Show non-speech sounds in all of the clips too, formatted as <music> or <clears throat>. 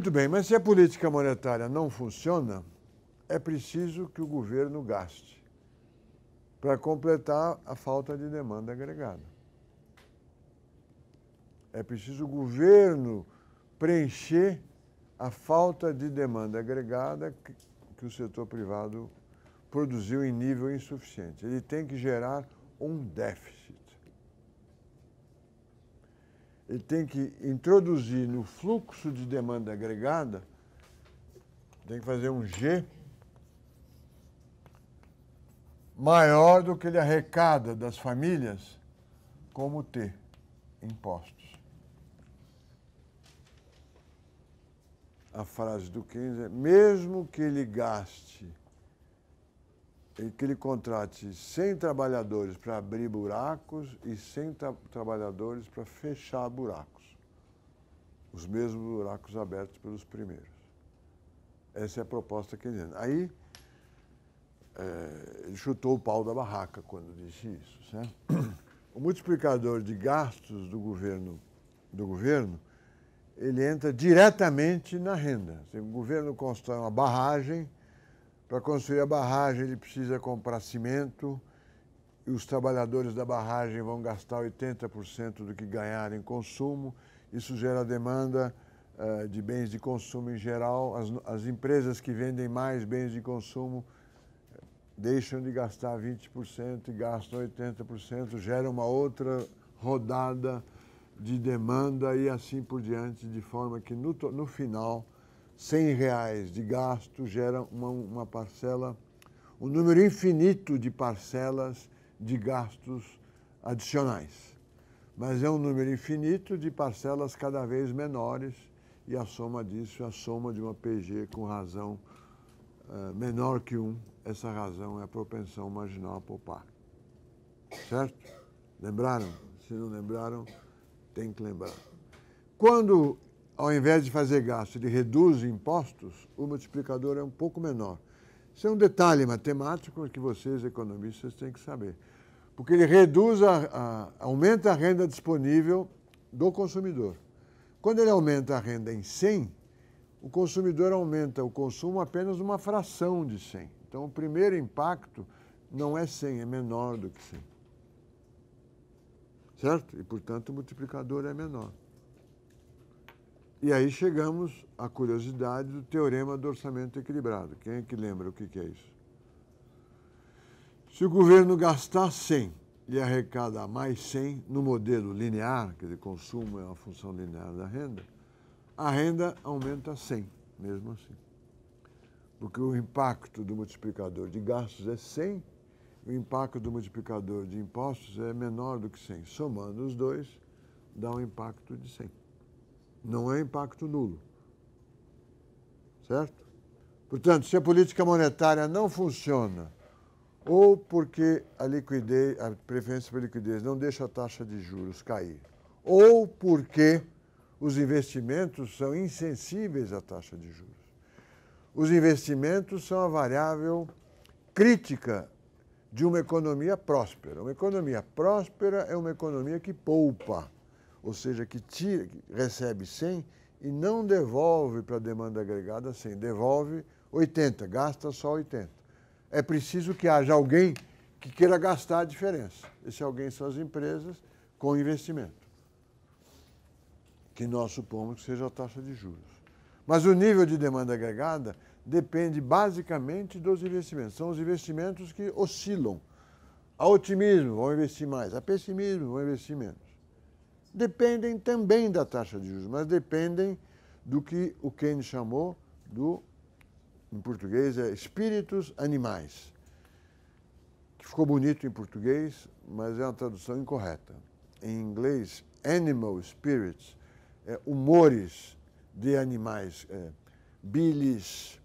Muito bem, mas se a política monetária não funciona, é preciso que o governo gaste para completar a falta de demanda agregada. É preciso o governo preencher a falta de demanda agregada que o setor privado produziu em nível insuficiente. Ele tem que gerar um déficit. ele tem que introduzir no fluxo de demanda agregada, tem que fazer um G maior do que ele arrecada das famílias como T, impostos. A frase do Keynes é: mesmo que ele gaste que ele contrate 100 trabalhadores para abrir buracos e 100 tra trabalhadores para fechar buracos. Os mesmos buracos abertos pelos primeiros. Essa é a proposta que ele Aí, é, ele chutou o pau da barraca quando disse isso. Certo? <coughs> O multiplicador de gastos do governo, do governo ele entra diretamente na renda. Se assim, o governo constrói uma barragem, para construir a barragem, ele precisa comprar cimento e os trabalhadores da barragem vão gastar 80% do que ganhar em consumo. Isso gera demanda uh, de bens de consumo em geral. As, as empresas que vendem mais bens de consumo eh, deixam de gastar 20% e gastam 80%, gera uma outra rodada de demanda e assim por diante, de forma que no, no final 100 reais de gasto gera uma, uma parcela, um número infinito de parcelas de gastos adicionais. Mas é um número infinito de parcelas cada vez menores e a soma disso é a soma de uma PG com razão uh, menor que 1. Um. Essa razão é a propensão marginal a poupar. Certo? Lembraram? Se não lembraram, tem que lembrar. Quando ao invés de fazer gasto, ele reduz impostos, o multiplicador é um pouco menor. Isso é um detalhe matemático que vocês, economistas, têm que saber. Porque ele reduz, a, a, aumenta a renda disponível do consumidor. Quando ele aumenta a renda em 100, o consumidor aumenta o consumo apenas uma fração de 100. Então, o primeiro impacto não é 100, é menor do que 100. Certo? E, portanto, o multiplicador é menor. E aí chegamos à curiosidade do teorema do orçamento equilibrado. Quem é que lembra o que é isso? Se o governo gastar 100 e arrecadar mais 100 no modelo linear, que de consumo é uma função linear da renda, a renda aumenta 100, mesmo assim. Porque o impacto do multiplicador de gastos é 100, o impacto do multiplicador de impostos é menor do que 100. Somando os dois, dá um impacto de 100 não é impacto nulo. Certo? Portanto, se a política monetária não funciona, ou porque a liquidez, a preferência para liquidez não deixa a taxa de juros cair, ou porque os investimentos são insensíveis à taxa de juros. Os investimentos são a variável crítica de uma economia próspera. Uma economia próspera é uma economia que poupa ou seja, que tira, que recebe 100 e não devolve para a demanda agregada 100, devolve 80, gasta só 80. É preciso que haja alguém que queira gastar a diferença. Esse alguém são as empresas com investimento, que nós supomos que seja a taxa de juros. Mas o nível de demanda agregada depende basicamente dos investimentos. São os investimentos que oscilam. A otimismo, vão investir mais. A pessimismo, vão investir menos dependem também da taxa de juros, mas dependem do que o Keynes chamou do, em português, é espíritos animais. Que ficou bonito em português, mas é uma tradução incorreta. Em inglês, animal spirits, é, humores de animais, é, bilis,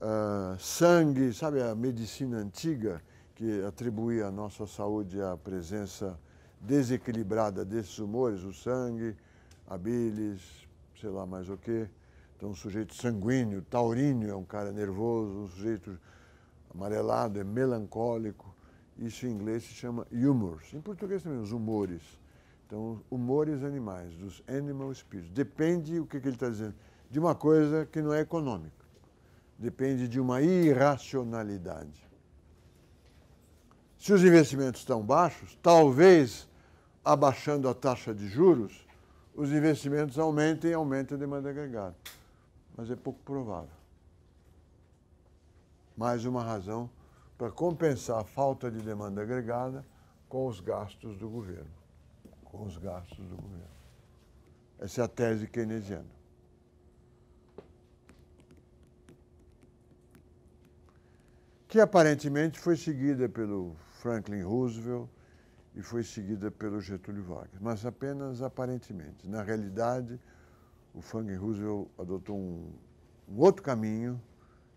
uh, sangue, sabe a medicina antiga que atribuía a nossa saúde à presença desequilibrada desses humores, o sangue, a bilis, sei lá mais o quê. Então, um sujeito sanguíneo, taurino, é um cara nervoso, um sujeito amarelado, é melancólico. Isso em inglês se chama humors. Em português também, os humores. Então, humores animais, dos animal spirits. Depende, o que, que ele está dizendo, de uma coisa que não é econômica. Depende de uma irracionalidade. Se os investimentos estão baixos, talvez abaixando a taxa de juros, os investimentos aumentem e aumente a demanda agregada. Mas é pouco provável. Mais uma razão para compensar a falta de demanda agregada com os gastos do governo. Com os gastos do governo. Essa é a tese keynesiana. Que aparentemente foi seguida pelo Franklin Roosevelt e foi seguida pelo Getúlio Vargas, mas apenas aparentemente. Na realidade, o Franklin Roosevelt adotou um, um outro caminho,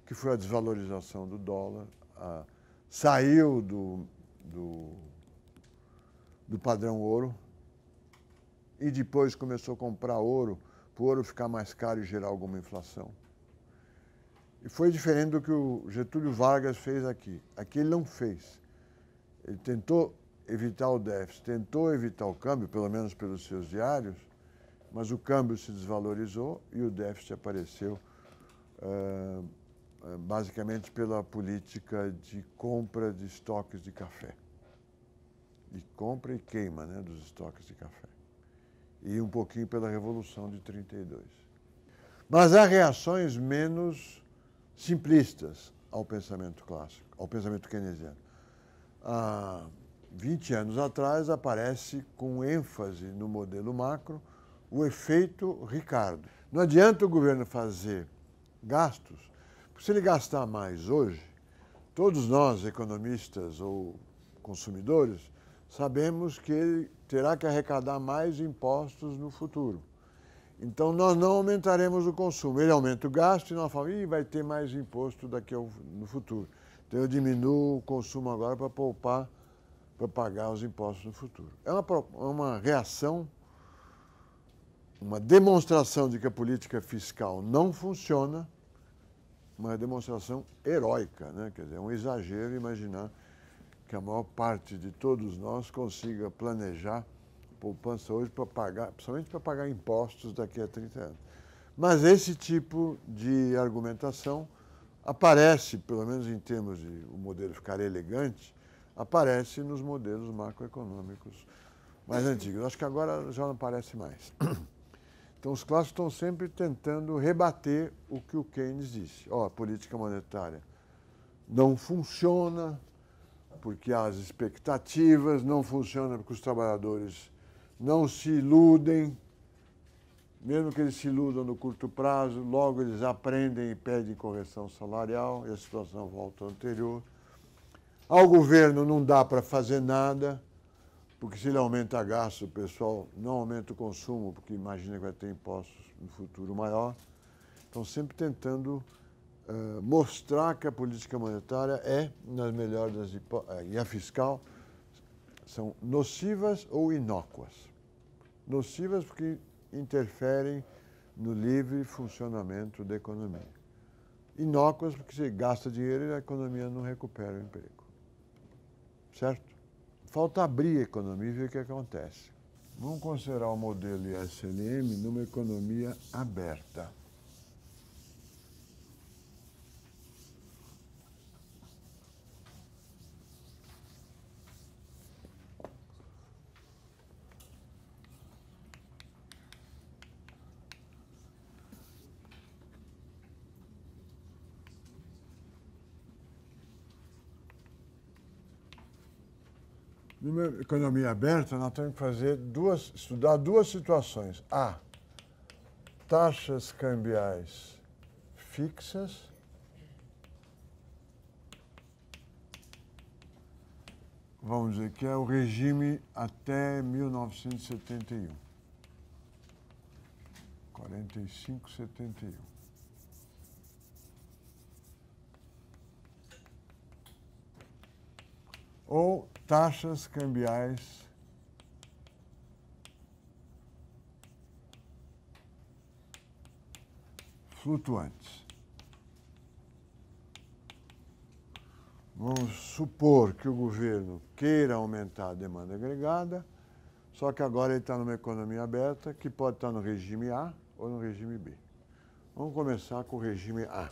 que foi a desvalorização do dólar, a, saiu do, do, do padrão ouro e depois começou a comprar ouro para o ouro ficar mais caro e gerar alguma inflação. E foi diferente do que o Getúlio Vargas fez aqui. Aqui ele não fez ele tentou evitar o déficit, tentou evitar o câmbio, pelo menos pelos seus diários, mas o câmbio se desvalorizou e o déficit apareceu uh, basicamente pela política de compra de estoques de café. de compra e queima né, dos estoques de café. E um pouquinho pela Revolução de 32. Mas há reações menos simplistas ao pensamento clássico, ao pensamento keynesiano há 20 anos atrás, aparece com ênfase no modelo macro o efeito Ricardo. Não adianta o governo fazer gastos, porque se ele gastar mais hoje, todos nós, economistas ou consumidores, sabemos que ele terá que arrecadar mais impostos no futuro. Então, nós não aumentaremos o consumo. Ele aumenta o gasto e nós falamos, e vai ter mais imposto daqui ao, no futuro. Então eu diminuo o consumo agora para poupar, para pagar os impostos no futuro. É uma, é uma reação, uma demonstração de que a política fiscal não funciona, uma demonstração heróica, né? quer dizer, é um exagero imaginar que a maior parte de todos nós consiga planejar poupança hoje para pagar, principalmente para pagar impostos daqui a 30 anos. Mas esse tipo de argumentação aparece, pelo menos em termos de o modelo ficar elegante, aparece nos modelos macroeconômicos mais antigos. Acho que agora já não aparece mais. <clears throat> Então os clássicos estão sempre tentando rebater o que o Keynes disse. Ó, oh, a política monetária não funciona porque as expectativas não funcionam porque os trabalhadores não se iludem mesmo que eles se iludam no curto prazo, logo eles aprendem e pedem correção salarial e a situação volta ao anterior. Ao governo não dá para fazer nada, porque se ele aumenta gasto, o pessoal não aumenta o consumo, porque imagina que vai ter impostos no futuro maior. Estão sempre tentando uh, mostrar que a política monetária é, nas melhores das eh, e a fiscal, são nocivas ou inócuas. Nocivas porque interferem no livre funcionamento da economia. Inócuas, porque se gasta dinheiro e a economia não recupera o emprego. Certo? Falta abrir a economia e ver o que acontece. Vamos considerar o modelo ISLM numa economia aberta. Numa economia aberta, nós temos que fazer duas, estudar duas situações. A, taxas cambiais fixas vamos dizer, que é o regime até 1971. 45, 71. ou taxas cambiais flutuantes. Vamos supor que o governo queira aumentar a demanda agregada, só que agora ele está numa economia aberta que pode estar no regime A ou no regime B. Vamos começar com o regime A.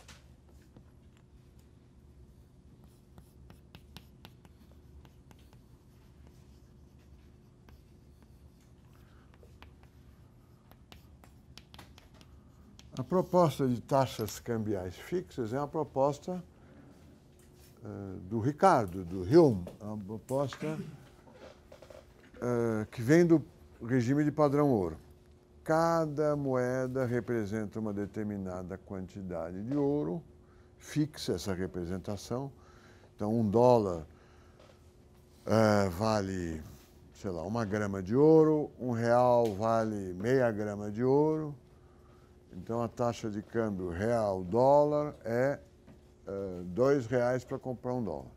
A proposta de taxas cambiais fixas é uma proposta uh, do Ricardo, do Hume, é uma proposta uh, que vem do regime de padrão ouro. Cada moeda representa uma determinada quantidade de ouro, fixa essa representação. Então, um dólar uh, vale, sei lá, uma grama de ouro, um real vale meia grama de ouro, então a taxa de câmbio real dólar é uh, dois reais para comprar um dólar.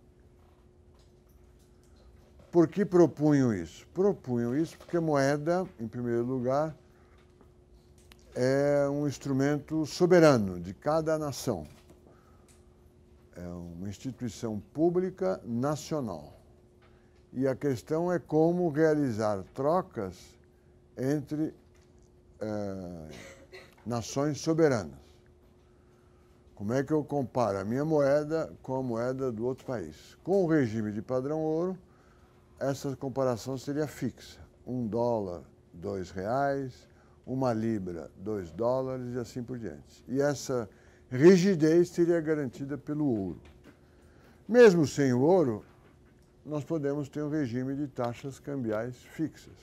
Por que propunham isso? Propunham isso porque a moeda, em primeiro lugar, é um instrumento soberano de cada nação. É uma instituição pública nacional. E a questão é como realizar trocas entre. Uh, nações soberanas. Como é que eu comparo a minha moeda com a moeda do outro país? Com o regime de padrão ouro, essa comparação seria fixa. Um dólar, dois reais, uma libra, dois dólares e assim por diante. E essa rigidez seria garantida pelo ouro. Mesmo sem o ouro, nós podemos ter um regime de taxas cambiais fixas.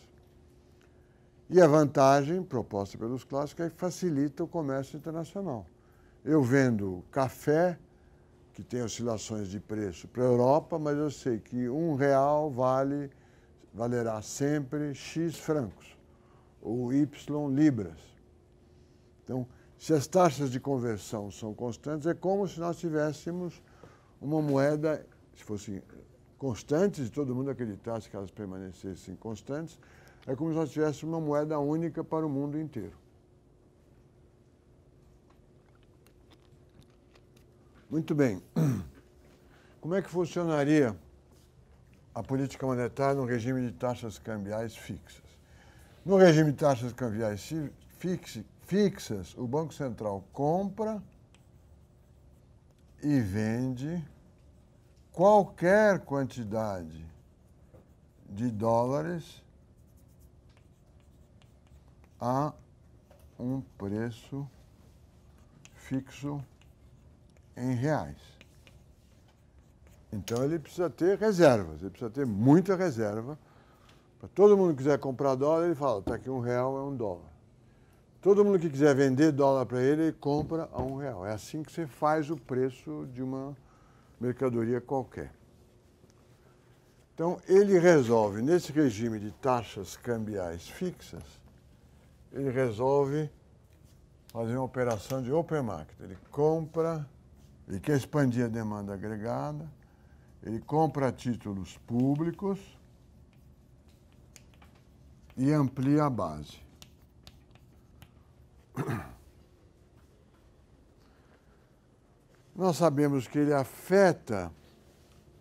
E a vantagem proposta pelos clássicos é que facilita o comércio internacional. Eu vendo café, que tem oscilações de preço para a Europa, mas eu sei que um real vale, valerá sempre X francos, ou Y libras. Então, se as taxas de conversão são constantes, é como se nós tivéssemos uma moeda, se fossem constantes, e todo mundo acreditasse que elas permanecessem constantes, é como se nós tivéssemos uma moeda única para o mundo inteiro. Muito bem. <clears throat> Como é que funcionaria a política monetária no regime de taxas cambiais fixas? No regime de taxas cambiais fixas, o Banco Central compra e vende qualquer quantidade de dólares a um preço fixo em reais. Então ele precisa ter reservas, ele precisa ter muita reserva. Para todo mundo que quiser comprar dólar, ele fala, está aqui um real é um dólar. Todo mundo que quiser vender dólar para ele, ele compra a um real. É assim que você faz o preço de uma mercadoria qualquer. Então ele resolve, nesse regime de taxas cambiais fixas, ele resolve fazer uma operação de open market. Ele compra, ele quer expandir a demanda agregada, ele compra títulos públicos e amplia a base. Nós sabemos que ele afeta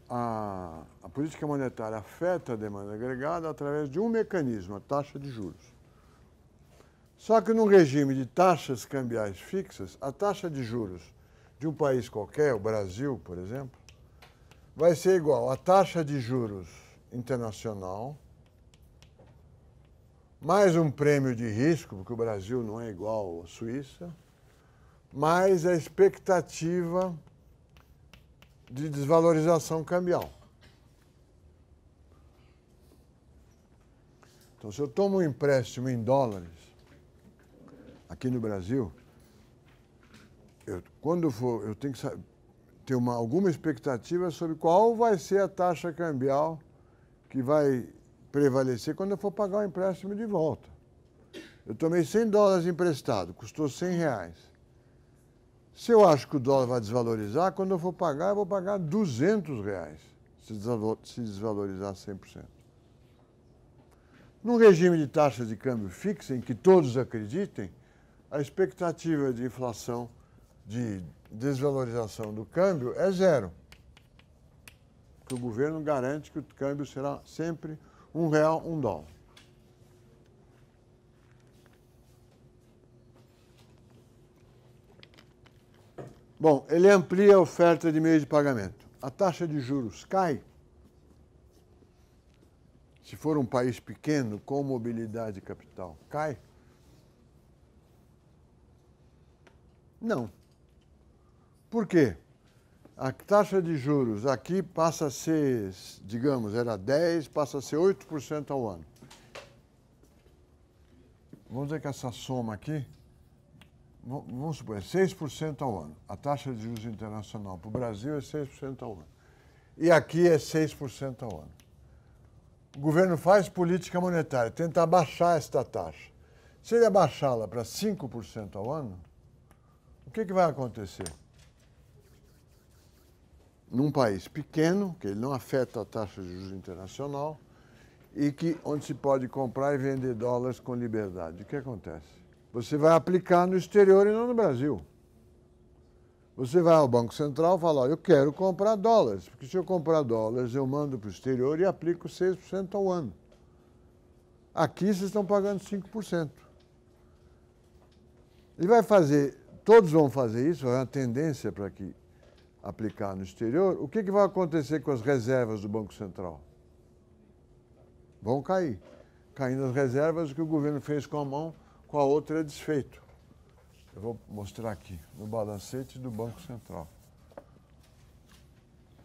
a, a política monetária afeta a demanda agregada através de um mecanismo, a taxa de juros. Só que num regime de taxas cambiais fixas, a taxa de juros de um país qualquer, o Brasil, por exemplo, vai ser igual à taxa de juros internacional mais um prêmio de risco, porque o Brasil não é igual à Suíça, mais a expectativa de desvalorização cambial. Então, se eu tomo um empréstimo em dólares, aqui no Brasil, eu, quando for, eu tenho que saber, ter uma, alguma expectativa sobre qual vai ser a taxa cambial que vai prevalecer quando eu for pagar o empréstimo de volta. Eu tomei 100 dólares emprestado, custou 100 reais. Se eu acho que o dólar vai desvalorizar, quando eu for pagar, eu vou pagar 200 reais, se desvalorizar 100%. Num regime de taxas de câmbio fixa, em que todos acreditem, a expectativa de inflação, de desvalorização do câmbio é zero. Porque o governo garante que o câmbio será sempre um real, um dólar. Bom, ele amplia a oferta de meio de pagamento. A taxa de juros cai. Se for um país pequeno com mobilidade capital, cai. Não. Por quê? A taxa de juros aqui passa a ser, digamos, era 10, passa a ser 8% ao ano. Vamos dizer que essa soma aqui, vamos supor, é 6% ao ano. A taxa de juros internacional para o Brasil é 6% ao ano. E aqui é 6% ao ano. O governo faz política monetária, tenta abaixar esta taxa. Se ele abaixá-la para 5% ao ano, o que, que vai acontecer? Num país pequeno, que ele não afeta a taxa de juros internacional, e que, onde se pode comprar e vender dólares com liberdade. O que acontece? Você vai aplicar no exterior e não no Brasil. Você vai ao Banco Central e fala, eu quero comprar dólares, porque se eu comprar dólares, eu mando para o exterior e aplico 6% ao ano. Aqui vocês estão pagando 5%. E vai fazer todos vão fazer isso, é uma tendência para que aplicar no exterior, o que, que vai acontecer com as reservas do Banco Central? Vão cair. Caindo as reservas, o que o governo fez com a mão, com a outra é desfeito. Eu vou mostrar aqui, no balancete do Banco Central.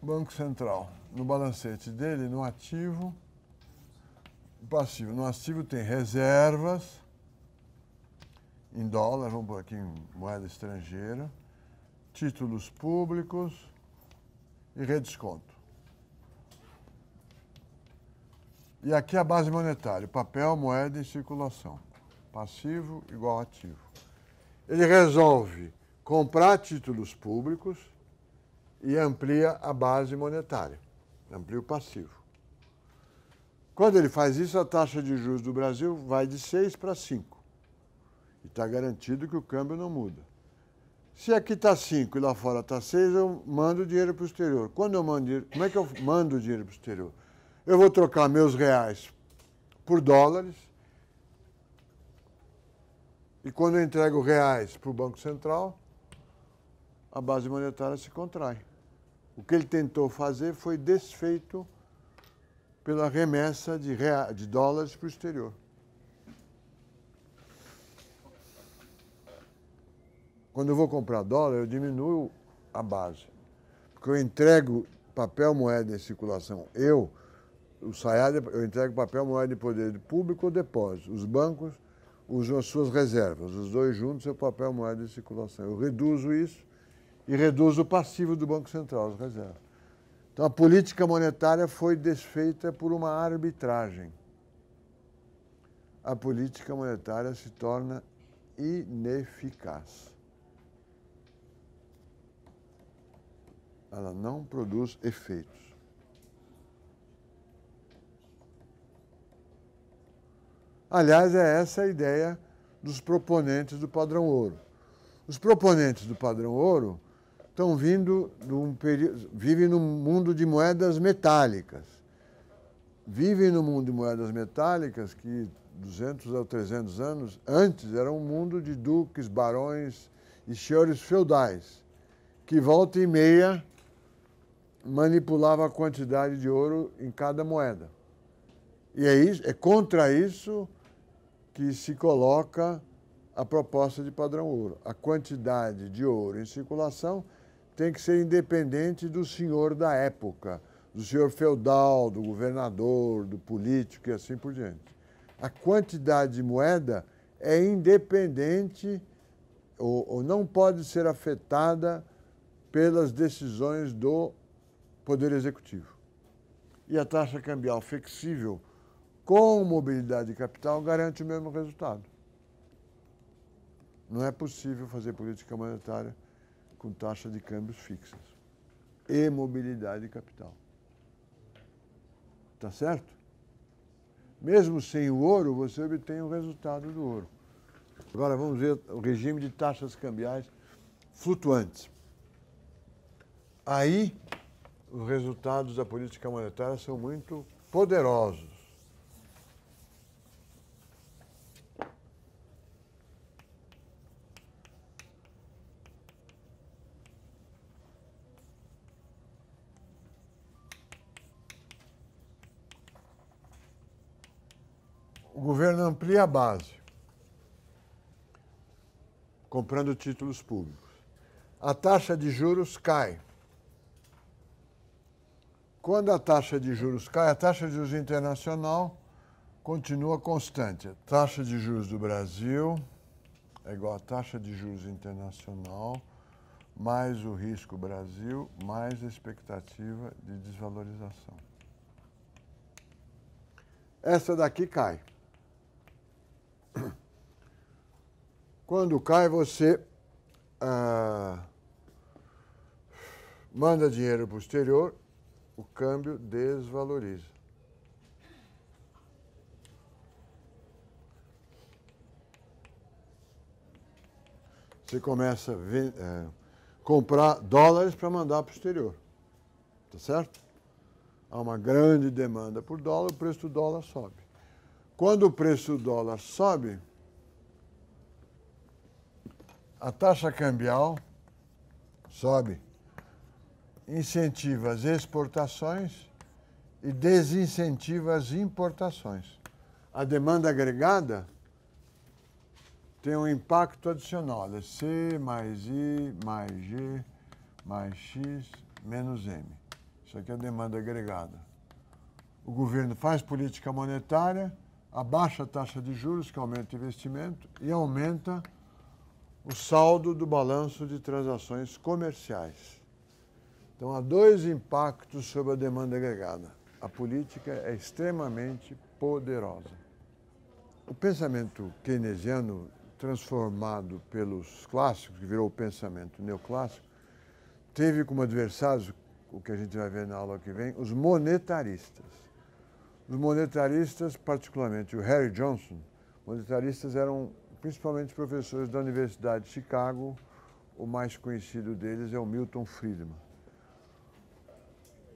Banco Central, no balancete dele, no ativo, passivo. No ativo tem reservas, em dólar, vamos pôr aqui em moeda estrangeira, títulos públicos e redesconto. E aqui a base monetária, papel, moeda em circulação. Passivo igual ativo. Ele resolve comprar títulos públicos e amplia a base monetária, amplia o passivo. Quando ele faz isso, a taxa de juros do Brasil vai de 6 para 5. E está garantido que o câmbio não muda. Se aqui está 5 e lá fora está 6, eu mando o dinheiro para o exterior. Quando eu mando dinheiro, como é que eu mando o dinheiro para o exterior? Eu vou trocar meus reais por dólares. E quando eu entrego reais para o Banco Central, a base monetária se contrai. O que ele tentou fazer foi desfeito pela remessa de, reais, de dólares para o exterior. Quando eu vou comprar dólar, eu diminuo a base. Porque eu entrego papel moeda em circulação. Eu, o Sayad, eu entrego papel moeda em poder público ou depósito. Os bancos usam as suas reservas. Os dois juntos é papel moeda em circulação. Eu reduzo isso e reduzo o passivo do Banco Central, as reservas. Então a política monetária foi desfeita por uma arbitragem. A política monetária se torna ineficaz. ela não produz efeitos. Aliás, é essa a ideia dos proponentes do padrão ouro. Os proponentes do padrão ouro estão vindo de um período, vivem num mundo de moedas metálicas. Vivem num mundo de moedas metálicas que 200 ou 300 anos antes era um mundo de duques, barões e senhores feudais que volta e meia manipulava a quantidade de ouro em cada moeda. E é, isso, é contra isso que se coloca a proposta de padrão ouro. A quantidade de ouro em circulação tem que ser independente do senhor da época, do senhor feudal, do governador, do político e assim por diante. A quantidade de moeda é independente ou, ou não pode ser afetada pelas decisões do Poder Executivo. E a taxa cambial flexível com mobilidade de capital garante o mesmo resultado. Não é possível fazer política monetária com taxa de câmbios fixas e mobilidade de capital. Tá certo? Mesmo sem o ouro, você obtém o resultado do ouro. Agora vamos ver o regime de taxas cambiais flutuantes. Aí os resultados da política monetária são muito poderosos. O governo amplia a base, comprando títulos públicos. A taxa de juros cai. Quando a taxa de juros cai, a taxa de juros internacional continua constante. A taxa de juros do Brasil é igual à taxa de juros internacional mais o risco Brasil, mais a expectativa de desvalorização. Essa daqui cai. Quando cai, você ah, manda dinheiro para o exterior o câmbio desvaloriza. Você começa a é, comprar dólares para mandar para o exterior. Tá certo? Há uma grande demanda por dólar, o preço do dólar sobe. Quando o preço do dólar sobe, a taxa cambial sobe incentiva as exportações e desincentiva as importações. A demanda agregada tem um impacto adicional. C mais I mais G mais X menos M. Isso aqui é a demanda agregada. O governo faz política monetária, abaixa a taxa de juros, que aumenta o investimento, e aumenta o saldo do balanço de transações comerciais. Então, há dois impactos sobre a demanda agregada. A política é extremamente poderosa. O pensamento keynesiano, transformado pelos clássicos, que virou o pensamento neoclássico, teve como adversários, o que a gente vai ver na aula que vem, os monetaristas. Os monetaristas, particularmente o Harry Johnson, monetaristas eram principalmente professores da Universidade de Chicago, o mais conhecido deles é o Milton Friedman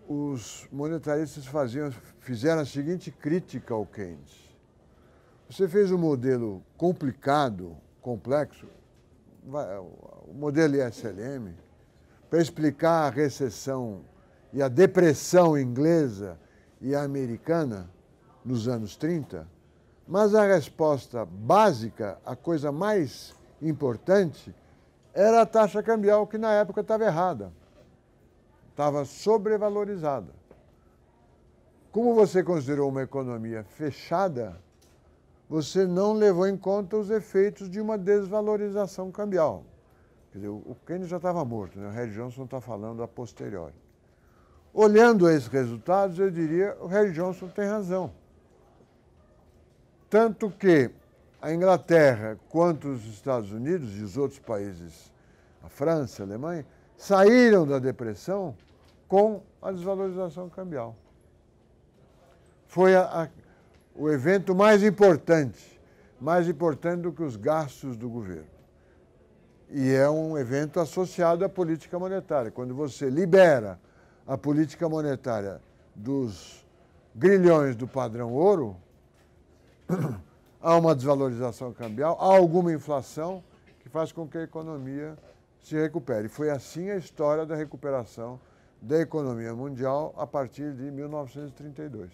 os monetaristas faziam, fizeram a seguinte crítica ao Keynes. Você fez um modelo complicado, complexo, o modelo ISLM, para explicar a recessão e a depressão inglesa e americana nos anos 30, mas a resposta básica, a coisa mais importante, era a taxa cambial, que na época estava errada estava sobrevalorizada. Como você considerou uma economia fechada, você não levou em conta os efeitos de uma desvalorização cambial. Quer dizer, o Keynes já estava morto, né? o Red Johnson está falando a posteriori. Olhando esses resultados, eu diria o Red Johnson tem razão. Tanto que a Inglaterra quanto os Estados Unidos e os outros países, a França, a Alemanha, saíram da depressão com a desvalorização cambial. Foi a, a, o evento mais importante, mais importante do que os gastos do governo. E é um evento associado à política monetária. Quando você libera a política monetária dos grilhões do padrão ouro, <coughs> há uma desvalorização cambial, há alguma inflação que faz com que a economia se recupere. Foi assim a história da recuperação da economia mundial a partir de 1932.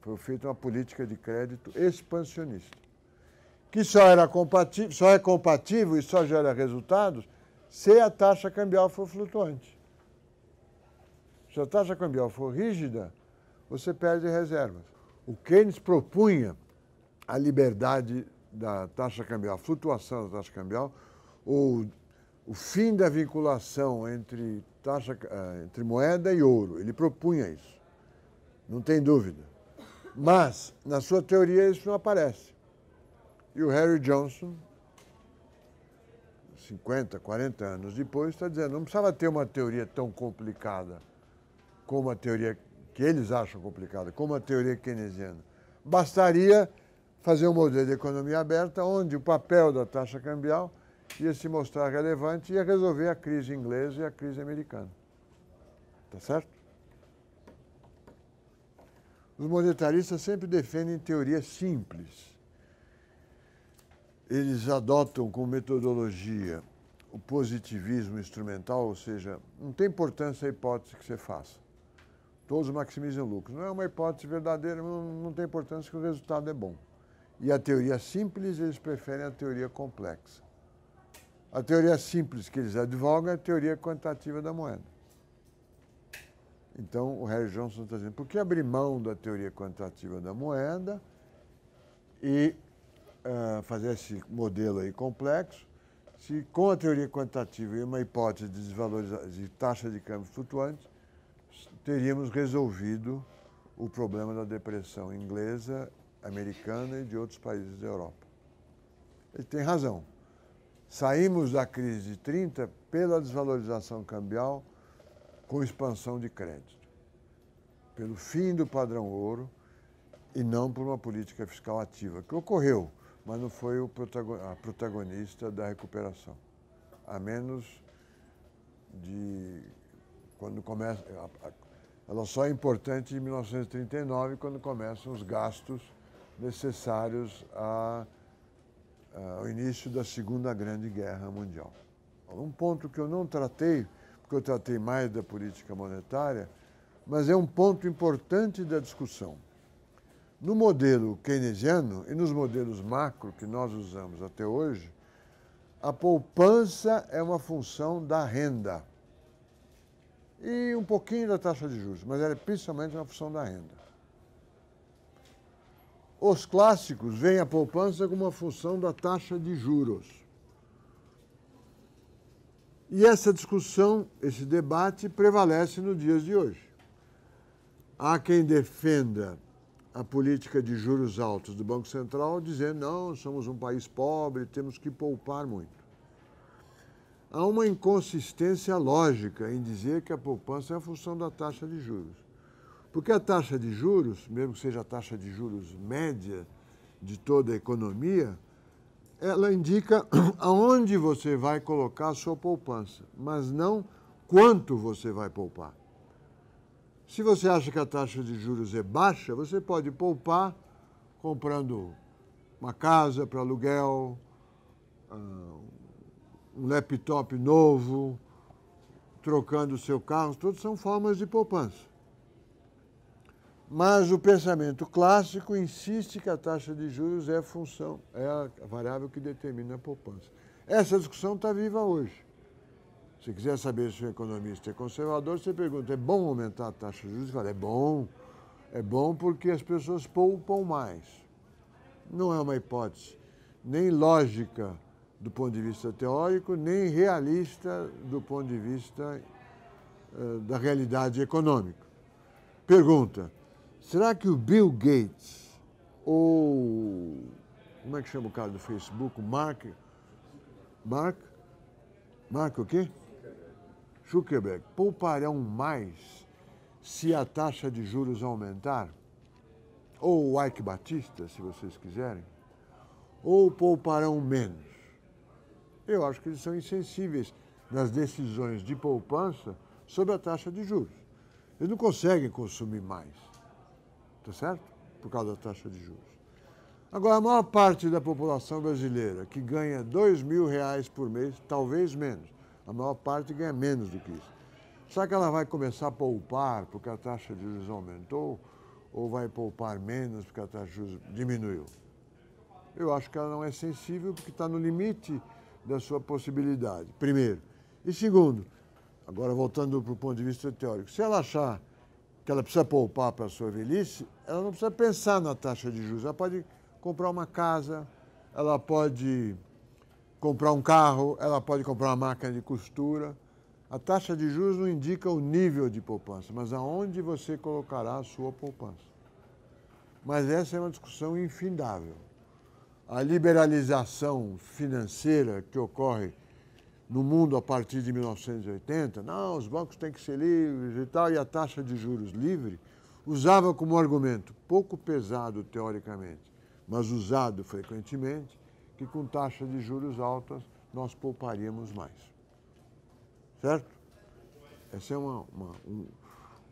Foi feita uma política de crédito expansionista, que só, era compatível, só é compatível e só gera resultados se a taxa cambial for flutuante. Se a taxa cambial for rígida, você perde reservas. O Keynes propunha a liberdade da taxa cambial, a flutuação da taxa cambial, ou o fim da vinculação entre taxa eh, entre moeda e ouro. Ele propunha isso, não tem dúvida. Mas, na sua teoria, isso não aparece. E o Harry Johnson, 50, 40 anos depois, está dizendo: não precisava ter uma teoria tão complicada como a teoria que eles acham complicada, como a teoria keynesiana. Bastaria fazer um modelo de economia aberta onde o papel da taxa cambial ia se mostrar relevante e ia resolver a crise inglesa e a crise americana. Tá certo? Os monetaristas sempre defendem teorias simples. Eles adotam como metodologia o positivismo instrumental, ou seja, não tem importância a hipótese que você faça. Todos maximizam lucros. Não é uma hipótese verdadeira, não, tem importância que o resultado é bom. E a teoria simples, eles preferem a teoria complexa. A teoria simples que eles advogam é a teoria quantitativa da moeda. Então, o Harry Johnson está dizendo, por que abrir mão da teoria quantitativa da moeda e uh, fazer esse modelo aí complexo, se com a teoria quantitativa e uma hipótese de, de taxa de câmbio flutuante, teríamos resolvido o problema da depressão inglesa, americana e de outros países da Europa. Ele tem razão. Saímos da crise de 30 pela desvalorização cambial com expansão de crédito, pelo fim do padrão ouro e não por uma política fiscal ativa, que ocorreu, mas não foi a protagonista da recuperação, a menos de quando começa. Ela só é importante em 1939, quando começam os gastos necessários a uh, o início da Segunda Grande Guerra Mundial. Um ponto que eu não tratei, porque eu tratei mais da política monetária, mas é um ponto importante da discussão. No modelo keynesiano e nos modelos macro que nós usamos até hoje, a poupança é uma função da renda e um pouquinho da taxa de juros, mas ela é principalmente uma função da renda. Os clássicos veem a poupança como uma função da taxa de juros. E essa discussão, esse debate prevalece nos dias de hoje. Há quem defenda a política de juros altos do Banco Central, dizendo: não, somos um país pobre, temos que poupar muito. Há uma inconsistência lógica em dizer que a poupança é a função da taxa de juros. Porque a taxa de juros, mesmo que seja a taxa de juros média de toda a economia, ela indica <clears throat> aonde você vai colocar a sua poupança, mas não quanto você vai poupar. Se você acha que a taxa de juros é baixa, você pode poupar comprando uma casa para aluguel, ah, um laptop novo, trocando o seu carro, todas são formas de poupança. Mas o pensamento clássico insiste que a taxa de juros é a função, é a variável que determina a poupança. Essa discussão está viva hoje. Se quiser saber se o economista é conservador, você pergunta: é bom aumentar a taxa de juros? Ele fala: é bom. É bom porque as pessoas poupam mais. Não é uma hipótese nem lógica do ponto de vista teórico, nem realista do ponto de vista uh, da realidade econômica. Pergunta: Será que o Bill Gates ou como é que chama o cara do Facebook? Mark. Mark? Mark o quê? Zuckerberg. Pouparão mais se a taxa de juros aumentar? Ou o Ike Batista, se vocês quiserem? Ou pouparão menos? Eu acho que eles são insensíveis nas decisões de poupança sobre a taxa de juros. Eles não conseguem consumir mais tá certo? Por causa da taxa de juros. Agora, a maior parte da população brasileira que ganha dois mil reais por mês, talvez menos, a maior parte ganha menos do que isso. Será que ela vai começar a poupar porque a taxa de juros aumentou? Ou vai poupar menos porque a taxa de juros diminuiu? Eu acho que ela não é sensível porque está no limite da sua possibilidade, primeiro. E segundo, agora voltando para o ponto de vista teórico, se ela achar que ela precisa poupar para a sua velhice, ela não precisa pensar na taxa de juros. Ela pode comprar uma casa, ela pode comprar um carro, ela pode comprar uma máquina de costura. A taxa de juros não indica o nível de poupança, mas aonde você colocará a sua poupança. Mas essa é uma discussão infindável. A liberalização financeira que ocorre no mundo a partir de 1980, não, os bancos têm que ser livres e tal, e a taxa de juros livre, usava como argumento, pouco pesado teoricamente, mas usado frequentemente, que com taxas de juros altas nós pouparíamos mais. Certo? Esse é uma, uma, um,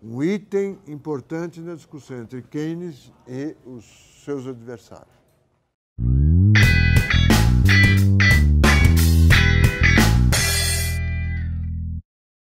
um item importante na discussão entre Keynes e os seus adversários.